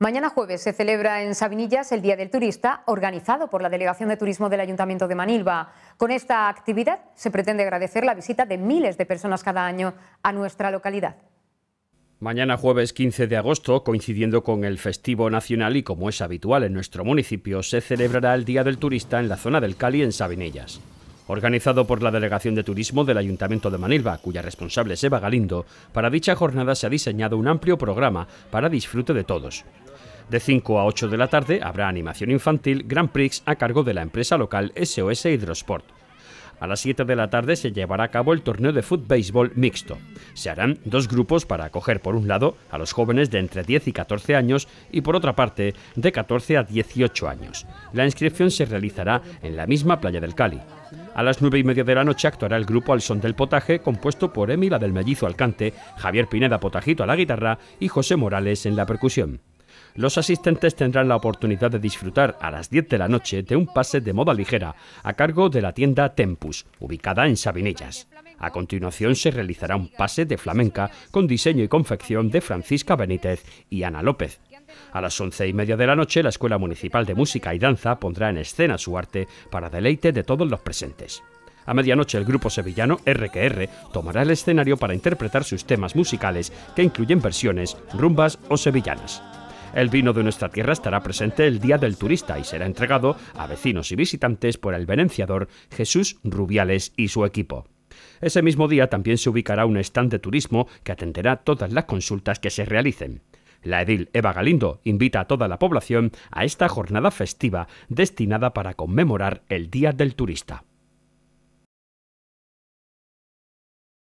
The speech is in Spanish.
Mañana jueves se celebra en Sabinillas el Día del Turista, organizado por la Delegación de Turismo del Ayuntamiento de Manilva. Con esta actividad se pretende agradecer la visita de miles de personas cada año a nuestra localidad. Mañana jueves 15 de agosto, coincidiendo con el festivo nacional y como es habitual en nuestro municipio, se celebrará el Día del Turista en la zona del Cali en Sabinillas. Organizado por la Delegación de Turismo del Ayuntamiento de Manilva, cuya responsable es Eva Galindo, para dicha jornada se ha diseñado un amplio programa para disfrute de todos. De 5 a 8 de la tarde habrá animación infantil Grand Prix a cargo de la empresa local SOS Hidrosport. A las 7 de la tarde se llevará a cabo el torneo de fútbol baseball mixto. Se harán dos grupos para acoger por un lado a los jóvenes de entre 10 y 14 años y por otra parte de 14 a 18 años. La inscripción se realizará en la misma playa del Cali. A las 9 y media de la noche actuará el grupo Al Son del Potaje, compuesto por Emila del Mellizo Alcante, Javier Pineda Potajito a la guitarra y José Morales en la percusión los asistentes tendrán la oportunidad de disfrutar a las 10 de la noche de un pase de moda ligera a cargo de la tienda Tempus, ubicada en Sabinillas. A continuación se realizará un pase de flamenca con diseño y confección de Francisca Benítez y Ana López. A las 11 y media de la noche, la Escuela Municipal de Música y Danza pondrá en escena su arte para deleite de todos los presentes. A medianoche, el grupo sevillano RQR tomará el escenario para interpretar sus temas musicales que incluyen versiones, rumbas o sevillanas. El vino de nuestra tierra estará presente el Día del Turista y será entregado a vecinos y visitantes por el venenciador Jesús Rubiales y su equipo. Ese mismo día también se ubicará un stand de turismo que atenderá todas las consultas que se realicen. La edil Eva Galindo invita a toda la población a esta jornada festiva destinada para conmemorar el Día del Turista.